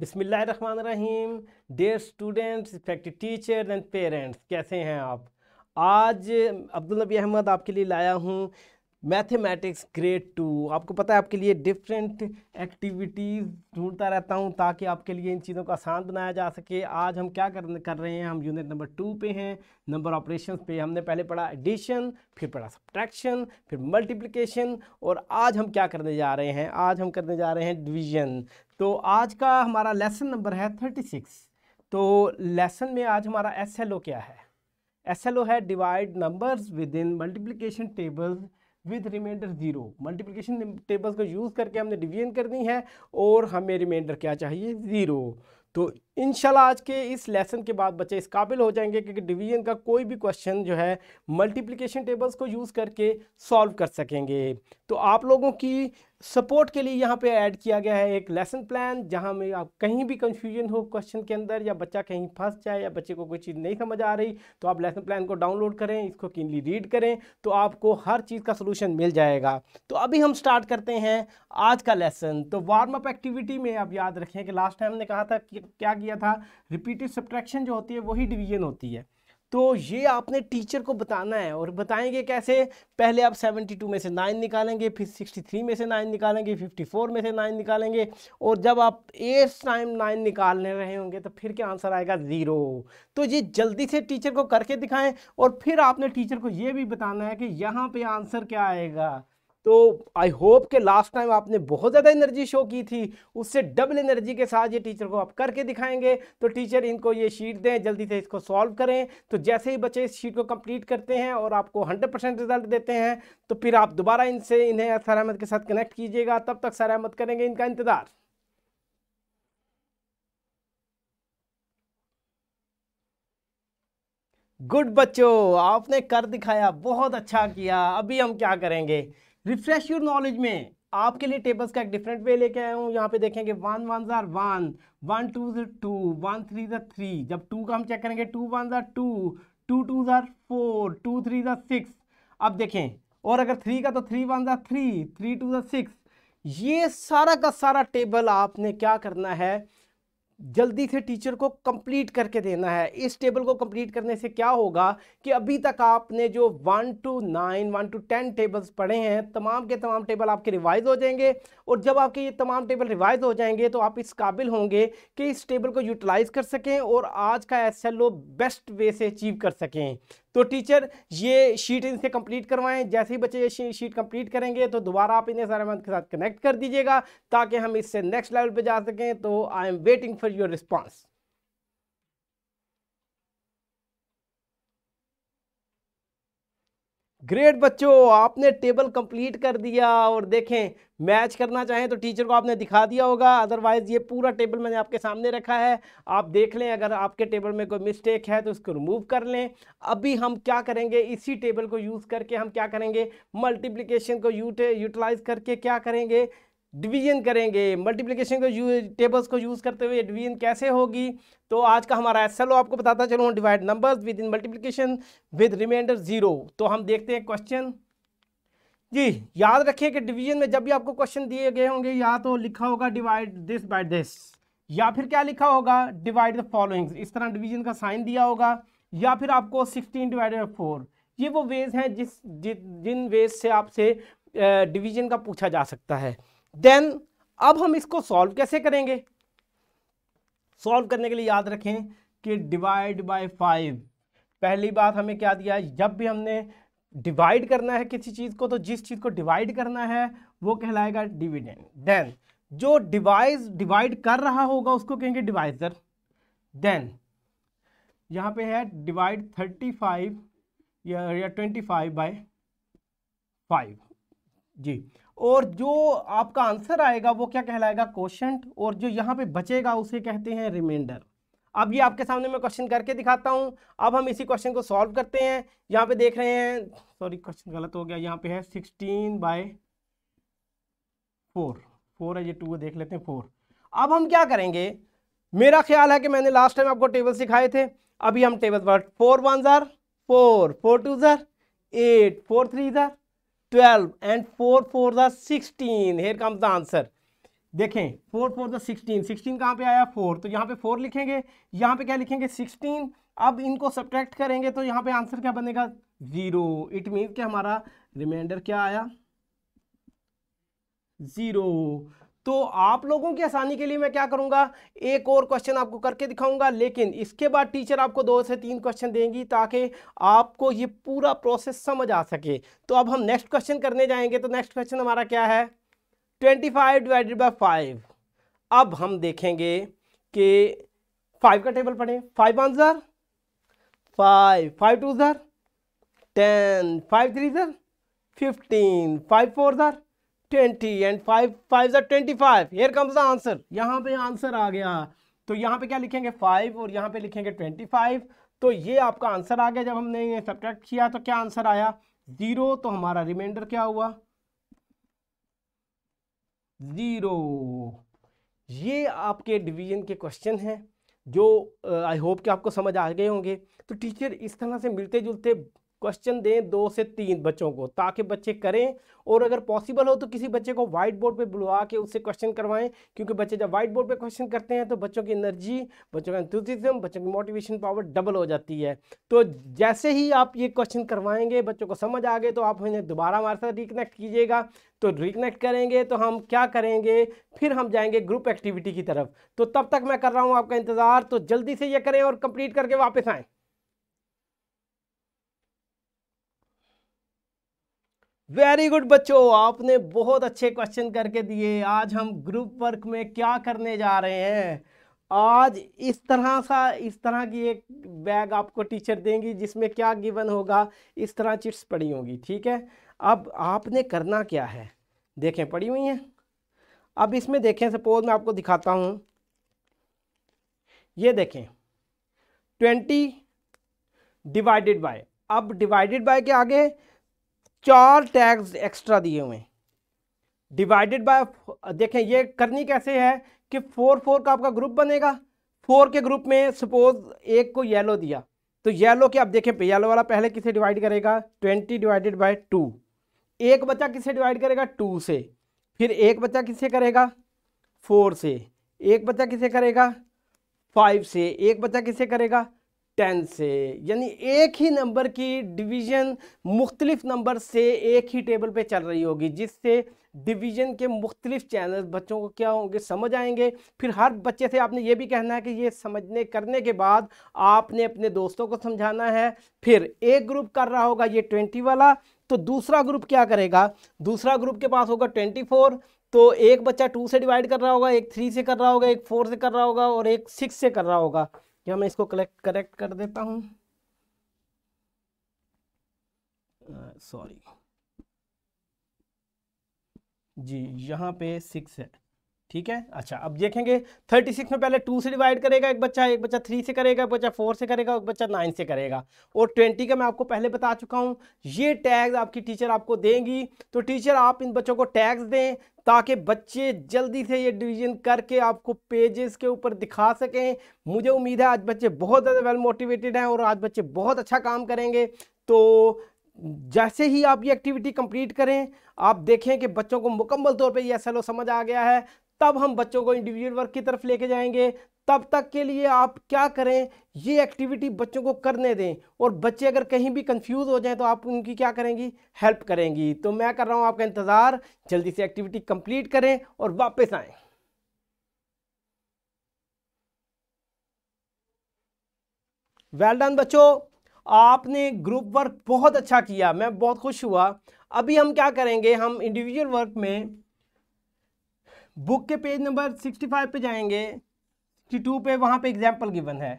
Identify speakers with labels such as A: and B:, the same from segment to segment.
A: बिसमीम dear students effective teacher and parents कैसे हैं आप आज अब्दुल नबी अहमद आपके लिए लाया हूँ मैथमेटिक्स ग्रेड टू आपको पता है आपके लिए डिफरेंट एक्टिविटीज़ ढूंढता रहता हूँ ताकि आपके लिए इन चीज़ों को आसान बनाया जा सके आज हम क्या कर कर रहे हैं हम यूनिट नंबर टू पे हैं नंबर ऑपरेशन पे हमने पहले पढ़ा एडिशन फिर पढ़ा सब्ट्रैक्शन फिर मल्टीप्लिकेशन और आज हम क्या करने जा रहे हैं आज हम करने जा रहे हैं डिविज़न तो आज का हमारा लेसन नंबर है थर्टी सिक्स तो लेसन में आज हमारा एस एल ओ क्या है एस एल ओ है divide numbers within multiplication tables with remainder zero multiplication tables को यूज़ करके हमने डिवीजन करनी है और हमें रिमाइंडर क्या चाहिए ज़ीरो तो इंशाल्लाह आज के इस लेसन के बाद बच्चे इस काबिल हो जाएंगे कि डिवीजन का कोई भी क्वेश्चन जो है मल्टीप्लिकेशन टेबल्स को यूज़ करके सॉल्व कर सकेंगे तो आप लोगों की सपोर्ट के लिए यहाँ पे ऐड किया गया है एक लेसन प्लान जहाँ में आप कहीं भी कंफ्यूजन हो क्वेश्चन के अंदर या बच्चा कहीं फंस जाए या बच्चे को कोई चीज़ नहीं समझ आ रही तो आप लेसन प्लान को डाउनलोड करें इसको क्लीनली रीड करें तो आपको हर चीज़ का सोल्यूशन मिल जाएगा तो अभी हम स्टार्ट करते हैं आज का लेसन तो वार्म अप एक्टिविटी में आप याद रखें कि लास्ट टाइम ने कहा था कि क्या किया किया था रिपीटेड सब्ट्रैक्शन जो होती है वही डिवीजन होती है तो ये आपने टीचर को बताना है और बताएंगे कैसे पहले आप 72 में से नाइन निकालेंगे फिर 63 में से नाइन निकालेंगे 54 में से 9 निकालेंगे और जब आप एट टाइम नाइन निकालने रहे होंगे तो फिर क्या आंसर आएगा ज़ीरो तो ये जल्दी से टीचर को करके दिखाएं और फिर आपने टीचर को ये भी बताना है कि यहाँ पे आंसर क्या आएगा तो आई होप के लास्ट टाइम आपने बहुत ज़्यादा एनर्जी शो की थी उससे डबल एनर्जी के साथ ये टीचर को आप करके दिखाएंगे तो टीचर इनको ये शीट दें जल्दी से इसको सॉल्व करें तो जैसे ही बच्चे इस शीट को कंप्लीट करते हैं और आपको 100 परसेंट रिजल्ट देते हैं तो फिर आप दोबारा इनसे इन्हें सर अहमद के साथ कनेक्ट कीजिएगा तब तक सर अहमद करेंगे इनका इंतज़ार गुड बच्चों आपने कर दिखाया बहुत अच्छा किया अभी हम क्या करेंगे रिफ्रेश योर नॉलेज में आपके लिए टेबल्स का एक डिफरेंट वे लेके आया हूँ यहाँ पे देखेंगे वन वन ज़ार वन वन टू जर टू वन थ्री जर थ्री जब टू का हम चेक करेंगे टू वन ज़ार टू टू टू ज़ार फोर टू थ्री ज़ार सिक्स अब देखें और अगर थ्री का तो थ्री वन ज़ार थ्री थ्री टू ज़ार सिक्स ये सारा का सारा टेबल आपने क्या करना है जल्दी से टीचर को कंप्लीट करके देना है इस टेबल को कंप्लीट करने से क्या होगा कि अभी तक आपने जो one two nine one two ten tables पढ़े हैं तमाम के तमाम टेबल आपके रिवाइज हो जाएंगे और जब आपके ये तमाम टेबल रिवाइज हो जाएंगे तो आप इस काबिल होंगे कि इस टेबल को यूटिलाइज़ कर सकें और आज का एस बेस्ट वे से अचीव कर सकें तो टीचर ये शीट इनसे कंप्लीट करवाएं जैसे ही बच्चे ये शीट कंप्लीट करेंगे तो दोबारा आप इन्हें सारे मंथ के साथ कनेक्ट कर दीजिएगा ताकि हम इससे नेक्स्ट लेवल पर जा सकें तो I am waiting for your response great बच्चों आपने टेबल कंप्लीट कर दिया और देखें मैच करना चाहें तो टीचर को आपने दिखा दिया होगा अदरवाइज़ ये पूरा टेबल मैंने आपके सामने रखा है आप देख लें अगर आपके टेबल में कोई मिस्टेक है तो उसको रिमूव कर लें अभी हम क्या करेंगे इसी टेबल को यूज़ करके हम क्या करेंगे मल्टीप्लिकेशन को यूटिलाइज़ करके क्या करेंगे डिवीजन करेंगे मल्टीप्लिकेशन को यूज टेबल्स को यूज़ करते हुए डिवीजन कैसे होगी तो आज का हमारा एस ओ आपको बताता चलूँ divide numbers within multiplication with remainder zero तो हम देखते हैं क्वेश्चन जी याद रखिए कि डिवीजन में जब भी आपको क्वेश्चन दिए गए होंगे या तो लिखा होगा डिवाइड दिस बाय दिस या फिर क्या लिखा होगा डिवाइड द फॉलोइंग्स इस तरह डिवीजन का साइन दिया होगा या फिर आपको सिक्सटीन डिवाइडेड फोर ये वो वेज हैं जिस जि, जिन वेज से आपसे डिवीजन का पूछा जा सकता है देन अब हम इसको सॉल्व कैसे करेंगे सॉल्व करने के लिए याद रखें कि डिवाइड बाय फाइव पहली बात हमें क्या दिया जब भी हमने डिवाइड करना है किसी चीज़ को तो जिस चीज़ को डिवाइड करना है वो कहलाएगा डिविडेंड देन जो डिवाइस डिवाइड कर रहा होगा उसको कहेंगे डिवाइजर देन यहां पे है डिवाइड थर्टी फाइव या ट्वेंटी फाइव बाई फाइव जी और जो आपका आंसर आएगा वो क्या कहलाएगा क्वेश्चन और जो यहाँ पे बचेगा उसे कहते हैं रिमाइंडर अब ये आपके सामने मैं क्वेश्चन करके दिखाता हूँ अब हम इसी क्वेश्चन को सॉल्व करते हैं यहाँ पे देख रहे हैं सॉरी क्वेश्चन गलत हो गया यहाँ पे है सिक्सटीन बाय फोर फोर है ये टू देख लेते हैं फोर अब हम क्या करेंगे मेरा ख्याल है कि मैंने लास्ट टाइम आपको टेबल सिखाए थे अभी हम टेबल पर फोर वन ज़ार फोर फोर टू ज़ार एट फोर थ्री ज़ार twelve and four four the sixteen here come the answer देखें four four the sixteen sixteen कहाँ पे आया फोर तो यहाँ पे फोर लिखेंगे यहाँ पे क्या लिखेंगे सिक्सटीन अब इनको सब्ट्रैक्ट करेंगे तो यहाँ पे आंसर क्या बनेगा ज़ीरो इट मीन्स कि हमारा रिमाइंडर क्या आया ज़ीरो तो आप लोगों की आसानी के लिए मैं क्या करूंगा एक और क्वेश्चन आपको करके दिखाऊंगा लेकिन इसके बाद टीचर आपको दो से तीन क्वेश्चन देंगी ताकि आपको ये पूरा प्रोसेस समझ आ सके तो अब हम नेक्स्ट क्वेश्चन करने जाएंगे तो नेक्स्ट क्वेश्चन हमारा क्या है twenty five divided by five अब हम देखेंगे कि फाइव का टेबल पढ़ें फाइव वन ज़र फाइव फाइव टू ज़र टेन फाइव थ्री ज़र फिफ्टीन फाइव फोर ज़र ट्वेंटी एंड फाइव फाइव ज़ा twenty five here comes the answer यहाँ पे आंसर आ गया तो यहाँ पे क्या लिखेंगे फाइव और यहाँ पे लिखेंगे ट्वेंटी फाइव तो ये आपका आंसर आ गया जब हमने ये सब्ट्रैक्ट किया तो क्या आंसर आया ज़ीरो तो हमारा रिमाइंडर क्या हुआ ज़ीरो ये आपके डिवीजन के क्वेश्चन हैं जो आई होप कि आपको समझ आ गए होंगे तो टीचर इस तरह से मिलते जुलते क्वेश्चन दें दो से तीन बच्चों को ताकि बच्चे करें और अगर पॉसिबल हो तो किसी बच्चे को वाइट बोर्ड पे बुलवा के उससे क्वेश्चन करवाएं क्योंकि बच्चे जब व्हाइट बोर्ड पे क्वेश्चन करते हैं तो बच्चों की एनर्जी बच्चों का एंथुजम बच्चों की मोटिवेशन पावर डबल हो जाती है तो जैसे ही आप ये क्वेश्चन करवाएंगे बच्चों को समझ आ गए तो आप उन्हें दोबारा हमारे साथ रिकनेक्ट कीजिएगा तो रिकनेक्ट करेंगे तो हम क्या करेंगे फिर हम जाएंगे ग्रुप एक्टिविटी की तरफ तो तब तक मैं कर रहा हूँ आपका इंतज़ार तो जल्दी से ये करें और कंप्लीट करके वापस आएँ वेरी गुड बच्चों आपने बहुत अच्छे क्वेश्चन करके दिए आज हम ग्रुप वर्क में क्या करने जा रहे हैं आज इस तरह सा इस तरह की एक बैग आपको टीचर देंगी जिसमें क्या गिवन होगा इस तरह चिट्स पड़ी होंगी ठीक है अब आपने करना क्या है देखें पड़ी हुई हैं अब इसमें देखें सपोज मैं आपको दिखाता हूँ ये देखें ट्वेंटी डिवाइडेड बाय अब डिवाइडेड बाय के आगे चार टैग्स एक्स्ट्रा दिए हुए हैं डिवाइडेड बाय देखें ये करनी कैसे है कि फोर फोर का आपका ग्रुप बनेगा फोर के ग्रुप में सपोज एक को येलो दिया तो येलो के आप देखें येलो वाला पहले किसे डिवाइड करेगा ट्वेंटी डिवाइडेड बाय टू एक बच्चा किसे डिवाइड करेगा टू से फिर एक बच्चा किसे करेगा फोर से एक बच्चा किसे करेगा फाइव से एक बच्चा किसे करेगा टेन से यानी एक ही नंबर की डिवीज़न मुख्तलिफ़ नंबर से एक ही टेबल पे चल रही होगी जिससे डिवीज़न के मुख्तलिफ चैनल बच्चों को क्या होंगे समझ आएंगे फिर हर बच्चे से आपने ये भी कहना है कि ये समझने करने के बाद आपने अपने दोस्तों को समझाना है फिर एक ग्रुप कर रहा होगा ये ट्वेंटी वाला तो दूसरा ग्रुप क्या करेगा दूसरा ग्रुप के पास होगा ट्वेंटी फोर तो एक बच्चा टू से डिवाइड कर रहा होगा एक थ्री से कर रहा होगा एक फोर से कर रहा होगा और एक सिक्स से कर रहा होगा क्या मैं इसको कलेक्ट करेक्ट कर देता हूँ सॉरी जी यहाँ पे सिक्स है ठीक है अच्छा अब देखेंगे थर्टी सिक्स में पहले टू से डिवाइड करेगा एक बच्चा एक बच्चा थ्री से करेगा एक बच्चा फोर से करेगा एक बच्चा नाइन से करेगा और ट्वेंटी का मैं आपको पहले बता चुका हूँ ये टैग्स आपकी टीचर आपको देंगी तो टीचर आप इन बच्चों को टैग्स दें ताकि बच्चे जल्दी से ये डिवीजन करके आपको पेजेस के ऊपर दिखा सकें मुझे उम्मीद है आज बच्चे बहुत ज़्यादा वेल मोटिवेटेड हैं और आज बच्चे बहुत अच्छा काम करेंगे तो जैसे ही आप ये एक्टिविटी कंप्लीट करें आप देखें कि बच्चों को मुकम्मल तौर पे ये एस समझ आ गया है तब हम बच्चों को इंडिविजुअल वर्क की तरफ लेके जाएंगे तब तक के लिए आप क्या करें ये एक्टिविटी बच्चों को करने दें और बच्चे अगर कहीं भी कंफ्यूज हो जाएं तो आप उनकी क्या करेंगी हेल्प करेंगी तो मैं कर रहा हूं आपका इंतज़ार जल्दी से एक्टिविटी कंप्लीट करें और वापस आए वेल डन बच्चों आपने ग्रुप वर्क बहुत अच्छा किया मैं बहुत खुश हुआ अभी हम क्या करेंगे हम इंडिविजुअल वर्क में बुक के पेज नंबर सिक्सटी फाइव पे जाएंगे सिक्सटी टू पे वहाँ पे एग्जाम्पल गिवन है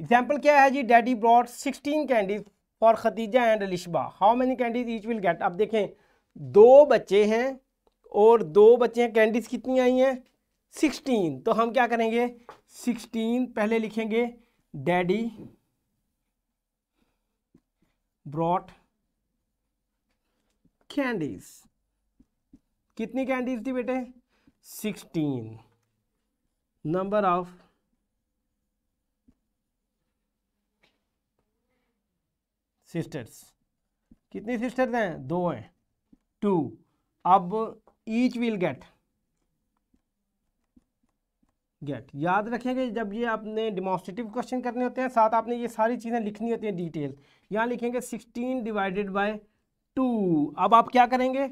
A: एग्जाम्पल क्या है जी daddy brought sixteen candies for Khadija and Lishba how many candies each will get अब देखें दो बच्चे हैं और दो बच्चे हैं कैंडीज कितनी आई हैं सिक्सटीन तो हम क्या करेंगे सिक्सटीन पहले लिखेंगे डैडी ब्रॉट कैंडीज कितनी कैंडीज थी बेटे 16 number of सिस्टर्स कितनी सिस्टर्स हैं दो हैं टू अब ईच विल गेट गेट याद रखेंगे जब ये आपने डिमॉन्स्ट्रेटिव क्वेश्चन करने होते हैं साथ आपने ये सारी चीज़ें लिखनी होती हैं डिटेल यहाँ लिखेंगे सिक्सटीन डिवाइडेड बाय टू अब आप क्या करेंगे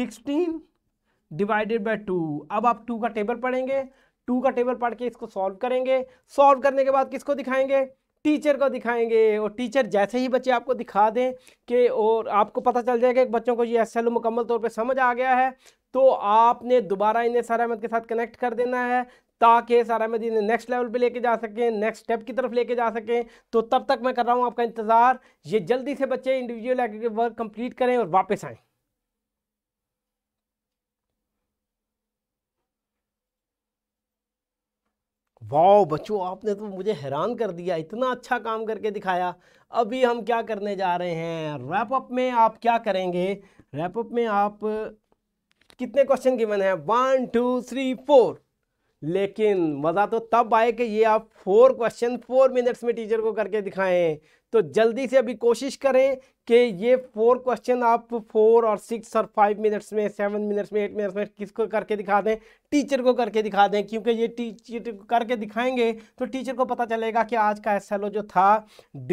A: सिक्सटीन डिवाइडेड बाय टू अब आप टू का टेबल पढ़ेंगे टू का टेबल पढ़ के इसको सॉल्व करेंगे सॉल्व करने के बाद किसको दिखाएंगे टीचर को दिखाएंगे और टीचर जैसे ही बच्चे आपको दिखा दें कि और आपको पता चल जाएगा कि बच्चों को ये एस मुकम्मल तौर पे समझ आ गया है तो आपने दोबारा इन्हें सारा अहमद के साथ कनेक्ट कर देना है ताकि सारा अहमद इन्हें नेक्स्ट लेवल पे लेके जा सकें नेक्स्ट स्टेप की तरफ लेके जा सकें तो तब तक मैं कर रहा हूँ आपका इंतज़ार ये जल्दी से बच्चे इंडिविजुअल वर्क कम्प्लीट करें और वापस आएँ वाह बच्चों आपने तो मुझे हैरान कर दिया इतना अच्छा काम करके दिखाया अभी हम क्या करने जा रहे हैं रैपअप में आप क्या करेंगे रैपअप में आप कितने क्वेश्चन गिवन हैं वन टू थ्री फोर लेकिन मज़ा तो तब आए कि ये आप फोर क्वेश्चन फोर मिनट्स में टीचर को करके दिखाएं तो जल्दी से अभी कोशिश करें कि ये फोर क्वेश्चन आप फोर और सिक्स और फाइव मिनट्स में सेवन मिनट्स में एट मिनट्स में किसको करके दिखा दें टीचर को करके दिखा दें क्योंकि ये टीचर करके दिखाएंगे तो टीचर को पता चलेगा कि आज का एस जो था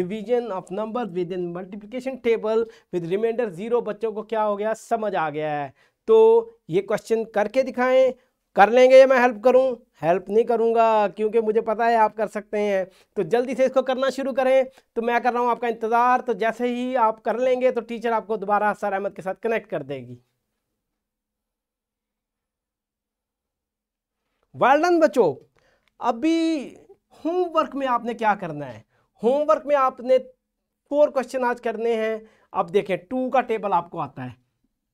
A: division of number within multiplication table with remainder zero बच्चों को क्या हो गया समझ आ गया है तो ये क्वेश्चन करके दिखाएँ कर लेंगे या मैं हेल्प करूं हेल्प नहीं करूंगा क्योंकि मुझे पता है आप कर सकते हैं तो जल्दी से इसको करना शुरू करें तो मैं कर रहा हूं आपका इंतज़ार तो जैसे ही आप कर लेंगे तो टीचर आपको दोबारा सर अहमद के साथ कनेक्ट कर देगी वर्णन बचो बच्चों अभी होमवर्क में आपने क्या करना है होमवर्क में आपने फोर क्वेश्चन आज करने हैं अब देखें टू का टेबल आपको आता है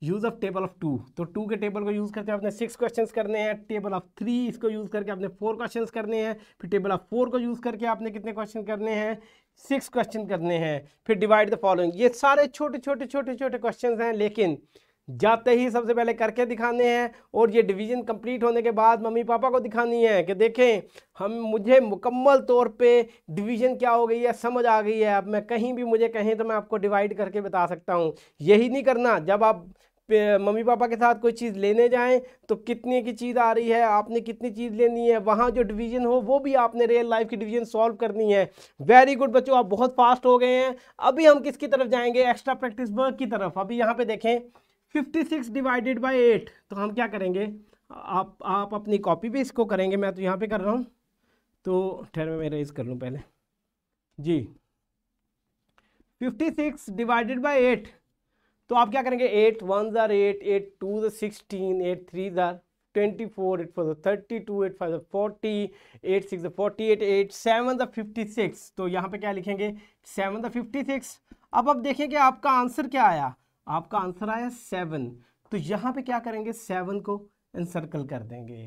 A: use of table of two तो टू के टेबल को यूज़ करके आपने सिक्स क्वेश्चंस करने हैं टेबल ऑफ थ्री इसको यूज़ करके आपने फोर क्वेश्चंस करने हैं फिर टेबल ऑफ फोर को यूज़ करके आपने कितने क्वेश्चन करने हैं सिक्स क्वेश्चन करने हैं फिर डिवाइड द फॉलोइंग ये सारे छोटे छोटे छोटे छोटे क्वेश्चन हैं लेकिन जाते ही सबसे पहले करके दिखाने हैं और ये डिवीज़न कंप्लीट होने के बाद मम्मी पापा को दिखानी है कि देखें हम मुझे मुकम्मल तौर पे डिवीज़न क्या हो गई है समझ आ गई है अब मैं कहीं भी मुझे कहें तो मैं आपको डिवाइड करके बता सकता हूँ यही नहीं करना जब आप मम्मी पापा के साथ कोई चीज़ लेने जाएं तो कितने की चीज़ आ रही है आपने कितनी चीज़ लेनी है वहाँ जो डिवीज़न हो वो भी आपने रियल लाइफ की डिवीज़न सॉल्व करनी है वेरी गुड बच्चों आप बहुत फास्ट हो गए हैं अभी हम किसकी तरफ जाएंगे एक्स्ट्रा प्रैक्टिस वर्क की तरफ अभी यहाँ पे देखें fifty six divided by eight तो हम क्या करेंगे आप आप अपनी कॉपी भी इसको करेंगे मैं तो यहाँ पर कर रहा हूँ तो ठहर में रेज कर लूँ पहले जी fifty six divided by eight तो आप क्या करेंगे एट वन ज़ार eight eight two sixteen sixteen eight three ज़ार twenty four eight four thirty two eight five forty eight six forty eight eight seven the fifty six तो यहाँ पे क्या लिखेंगे सेवन द फिफ्टी सिक्स अब आप देखें कि आपका आंसर क्या आया आपका आंसर आया सेवन तो यहाँ पे क्या करेंगे सेवन को इंसर्कल कर देंगे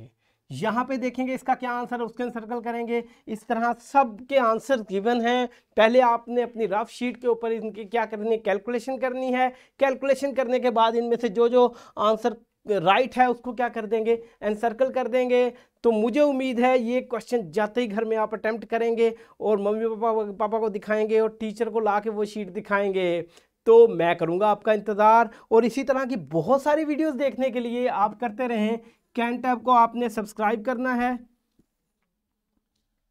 A: यहाँ पे देखेंगे इसका क्या आंसर उसके सर्कल करेंगे इस तरह सब के आंसर गिवन हैं पहले आपने अपनी रफ शीट के ऊपर इनकी क्या करनी है कैलकुलेशन करनी है कैलकुलेशन करने के बाद इनमें से जो जो आंसर राइट है उसको क्या कर देंगे एंड सर्कल कर देंगे तो मुझे उम्मीद है ये क्वेश्चन जाते ही घर में आप अटैम्प्ट करेंगे और मम्मी पापा पापा को दिखाएंगे और टीचर को ला के वो शीट दिखाएंगे तो मैं करूँगा आपका इंतज़ार और इसी तरह की बहुत सारी वीडियोस देखने के लिए आप करते रहें कैन टैब को आपने सब्सक्राइब करना है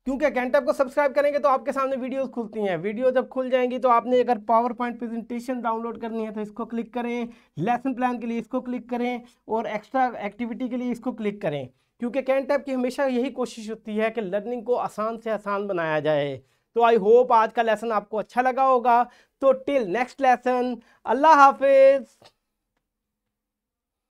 A: क्योंकि कैंटअप को सब्सक्राइब करेंगे तो आपके सामने वीडियोस खुलती हैं वीडियो जब खुल जाएंगी तो आपने अगर पावर पॉइंट प्रेजेंटेशन डाउनलोड करनी है तो इसको क्लिक करें लेसन प्लान के लिए इसको क्लिक करें और एक्स्ट्रा एक्टिविटी के लिए इसको क्लिक करें क्योंकि कैंटअप की हमेशा यही कोशिश होती है कि लर्निंग को आसान से आसान बनाया जाए तो आई होप आज का लेसन आपको अच्छा लगा होगा तो टिल नेक्स्ट लेसन अल्लाह हाफिज़